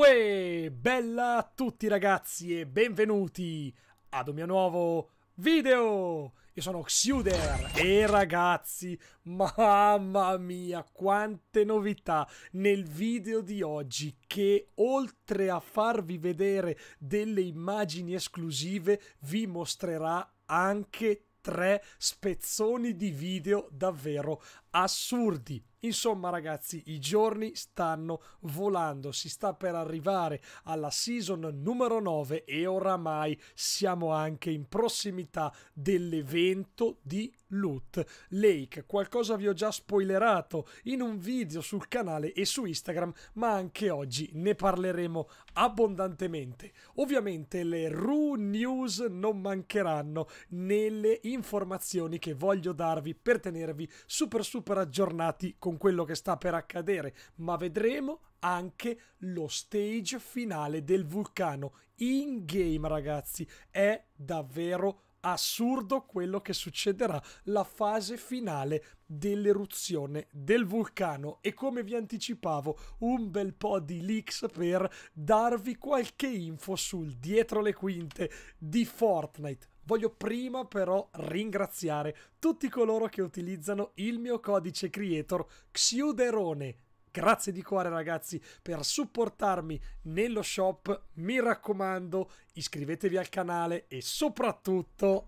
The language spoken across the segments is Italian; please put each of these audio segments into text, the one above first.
Uè, bella a tutti ragazzi e benvenuti ad un mio nuovo video! Io sono Xuder e ragazzi, mamma mia, quante novità nel video di oggi che oltre a farvi vedere delle immagini esclusive vi mostrerà anche tre spezzoni di video davvero assurdi. Insomma ragazzi, i giorni stanno volando, si sta per arrivare alla season numero 9 e oramai siamo anche in prossimità dell'evento di Loot Lake. Qualcosa vi ho già spoilerato in un video sul canale e su Instagram, ma anche oggi ne parleremo abbondantemente. Ovviamente le RU news non mancheranno nelle informazioni che voglio darvi per tenervi super super aggiornati con con quello che sta per accadere, ma vedremo anche lo stage finale del vulcano in game, ragazzi. È davvero assurdo quello che succederà la fase finale dell'eruzione del vulcano e come vi anticipavo un bel po' di leaks per darvi qualche info sul dietro le quinte di Fortnite Voglio prima però ringraziare tutti coloro che utilizzano il mio codice creator Xiuderone Grazie di cuore ragazzi per supportarmi nello shop, mi raccomando iscrivetevi al canale e soprattutto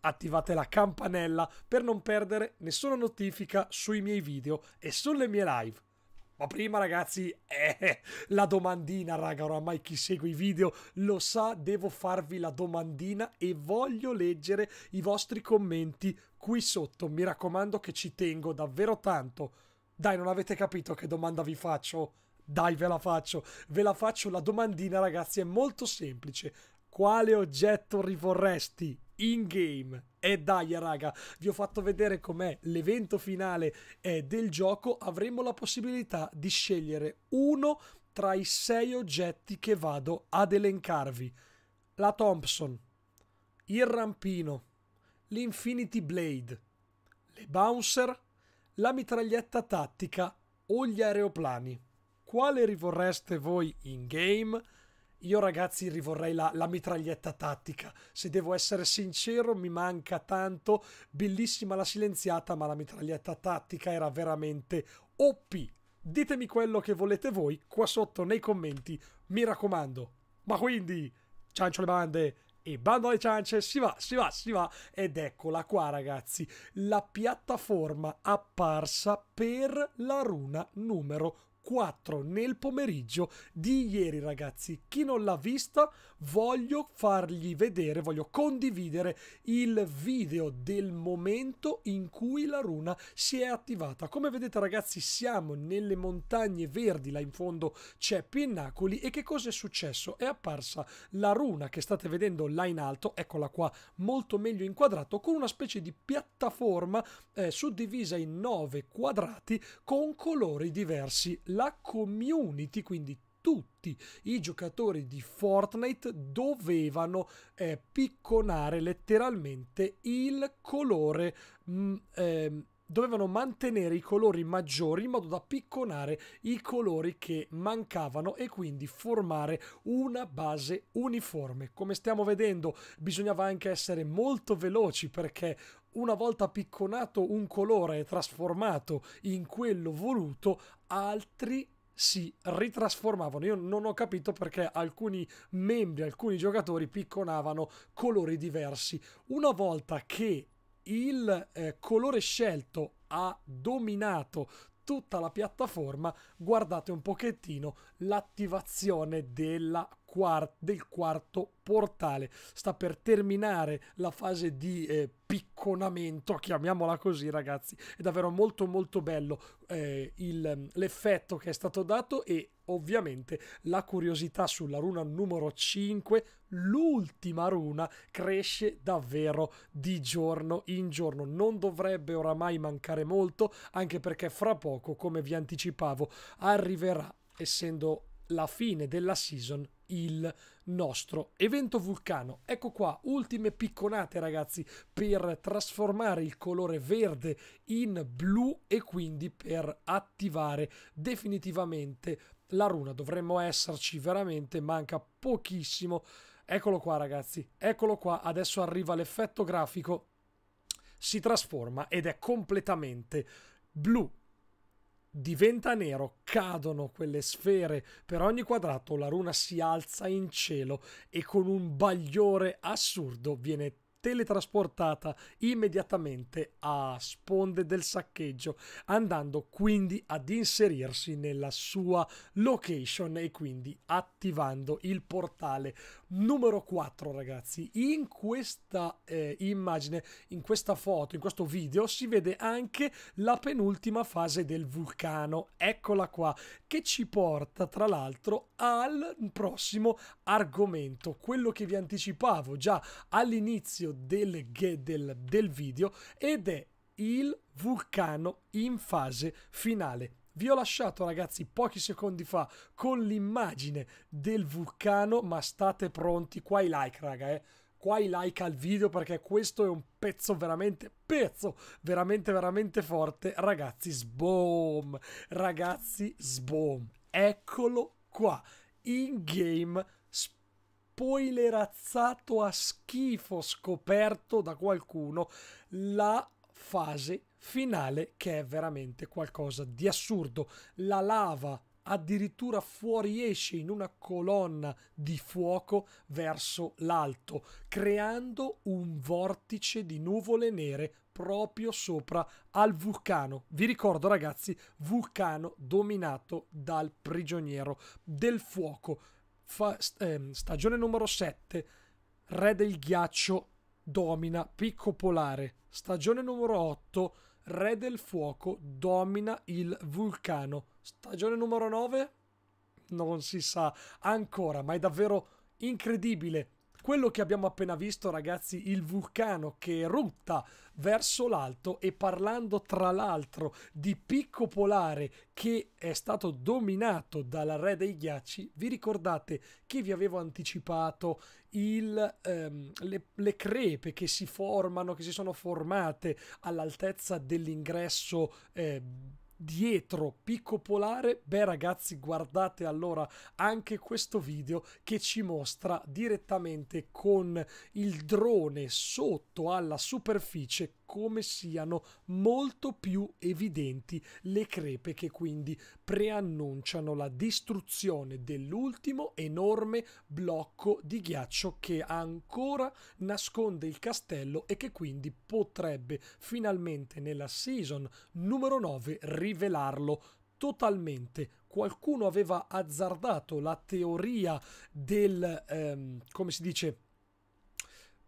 attivate la campanella per non perdere nessuna notifica sui miei video e sulle mie live. Ma prima ragazzi, eh, la domandina raga, oramai chi segue i video lo sa, devo farvi la domandina e voglio leggere i vostri commenti qui sotto. Mi raccomando che ci tengo davvero tanto. Dai, non avete capito che domanda vi faccio? Dai, ve la faccio. Ve la faccio la domandina ragazzi, è molto semplice. Quale oggetto rivorresti? in game. E dai raga, vi ho fatto vedere com'è l'evento finale eh, del gioco, avremo la possibilità di scegliere uno tra i sei oggetti che vado ad elencarvi. La Thompson, il rampino, l'Infinity Blade, le bouncer, la mitraglietta tattica o gli aeroplani. Quale rivorreste voi in game? Io ragazzi rivorrei la, la, mitraglietta tattica, se devo essere sincero mi manca tanto, bellissima la silenziata ma la mitraglietta tattica era veramente OP. Ditemi quello che volete voi qua sotto nei commenti, mi raccomando. Ma quindi, ciancio le bande, e bando alle ciance, si va, si va, si va. Ed eccola qua, ragazzi, la piattaforma apparsa per la runa numero 1. 4 nel pomeriggio di ieri ragazzi chi non l'ha vista voglio fargli vedere voglio condividere il video del momento in cui la runa si è attivata come vedete ragazzi siamo nelle montagne verdi là in fondo c'è Pinnacoli e che cosa è successo è apparsa la runa che state vedendo là in alto eccola qua molto meglio inquadrato con una specie di piattaforma eh, suddivisa in 9 quadrati con colori diversi la community, quindi tutti i giocatori di Fortnite dovevano eh, picconare letteralmente il colore. Mh, mm, ehm, dovevano mantenere i colori maggiori in modo da picconare i colori che mancavano e quindi formare una base uniforme. Come stiamo vedendo bisognava anche essere molto veloci perché una volta picconato un colore e trasformato in quello voluto, altri si ritrasformavano. Io non ho capito perché alcuni membri, alcuni giocatori picconavano colori diversi. Una volta che il eh, colore scelto ha dominato tutta la piattaforma, guardate un pochettino l'attivazione della quart- del quarto portale. Sta per terminare la fase di eh, picconamento, chiamiamola così ragazzi. È davvero molto molto bello eh, il, l'effetto che è stato dato e ovviamente la curiosità sulla runa numero 5, l'ultima runa, cresce davvero di giorno in giorno. Non dovrebbe oramai mancare molto, anche perché fra poco, come vi anticipavo, arriverà essendo la fine della season il nostro evento vulcano. Ecco qua, ultime picconate ragazzi per trasformare il colore verde in blu e quindi per attivare definitivamente la runa. Dovremmo esserci veramente, manca pochissimo. Eccolo qua ragazzi, eccolo qua, adesso arriva l'effetto grafico, si trasforma ed è completamente blu diventa nero, cadono quelle sfere per ogni quadrato, la runa si alza in cielo e con un bagliore assurdo viene teletrasportata immediatamente a sponde del saccheggio, andando quindi ad inserirsi nella sua location e quindi attivando il portale numero 4 ragazzi in questa eh, immagine in questa foto in questo video si vede anche la penultima fase del vulcano eccola qua che ci porta tra l'altro al prossimo argomento quello che vi anticipavo già all'inizio del, del, del video ed è il vulcano in fase finale vi ho lasciato ragazzi pochi secondi fa con l'immagine del vulcano, ma state pronti, qua i like raga, eh qua i like al video perché questo è un pezzo veramente pezzo veramente veramente forte ragazzi sboom ragazzi sboom eccolo qua in game spoilerazzato a schifo scoperto da qualcuno la fase finale che è veramente qualcosa di assurdo. La lava addirittura fuoriesce in una colonna di fuoco verso l'alto, creando un vortice di nuvole nere proprio sopra al vulcano. Vi ricordo ragazzi, vulcano dominato dal prigioniero del fuoco. Fa, ehm, stagione numero 7, Re del ghiaccio domina Picco Polare. Stagione numero 8, Re del Fuoco domina il vulcano. Stagione numero 9? Non si sa ancora, ma è davvero incredibile quello che abbiamo appena visto, ragazzi, il vulcano che erutta verso l'alto e parlando tra l'altro di picco polare che è stato dominato dalla re dei ghiacci, vi ricordate che vi avevo anticipato il, ehm, le, le crepe che si formano, che si sono formate all'altezza dell'ingresso eh, dietro Picco Polare, beh ragazzi guardate allora anche questo video che ci mostra direttamente con il drone sotto alla superficie come siano molto più evidenti le crepe che quindi preannunciano la distruzione dell'ultimo enorme blocco di ghiaccio che ancora nasconde il castello e che quindi potrebbe finalmente nella season numero 9 rivelarlo totalmente. Qualcuno aveva azzardato la teoria del, ehm, come si dice,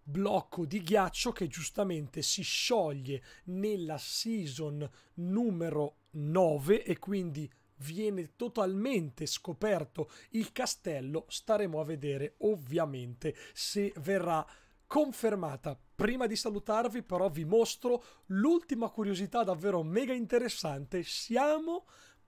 blocco di ghiaccio che giustamente si scioglie nella season numero 9 e quindi viene totalmente scoperto il castello staremo a vedere ovviamente se verrà confermata prima di salutarvi però vi mostro l'ultima curiosità davvero mega interessante siamo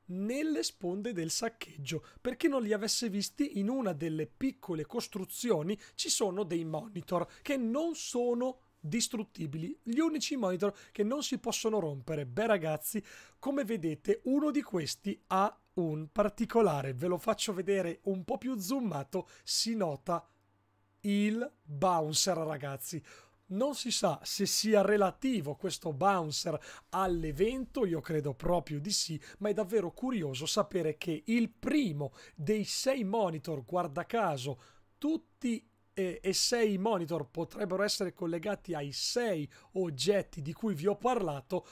nelle sponde del saccheggio, perché non li avesse visti in una delle piccole costruzioni ci sono dei monitor che non sono distruttibili, gli unici monitor che non si possono rompere. Beh ragazzi, come vedete uno di questi ha un particolare, ve lo faccio vedere un po' più zoomato, si nota il bouncer ragazzi non si sa se sia relativo questo bouncer all'evento, io credo proprio di sì, ma è davvero curioso sapere che il primo dei sei monitor, guarda caso, tutti e, sei monitor potrebbero essere collegati ai sei oggetti di cui vi ho parlato,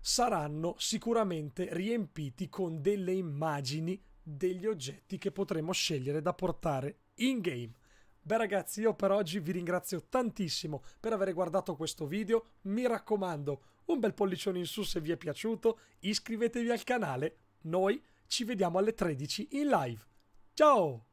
saranno sicuramente riempiti con delle immagini degli oggetti che potremo scegliere da portare in game. Beh ragazzi, io per oggi vi ringrazio tantissimo per aver guardato questo video, mi raccomando, un bel pollicione in su se vi è piaciuto, iscrivetevi al canale, noi ci vediamo alle 13 in live. Ciao!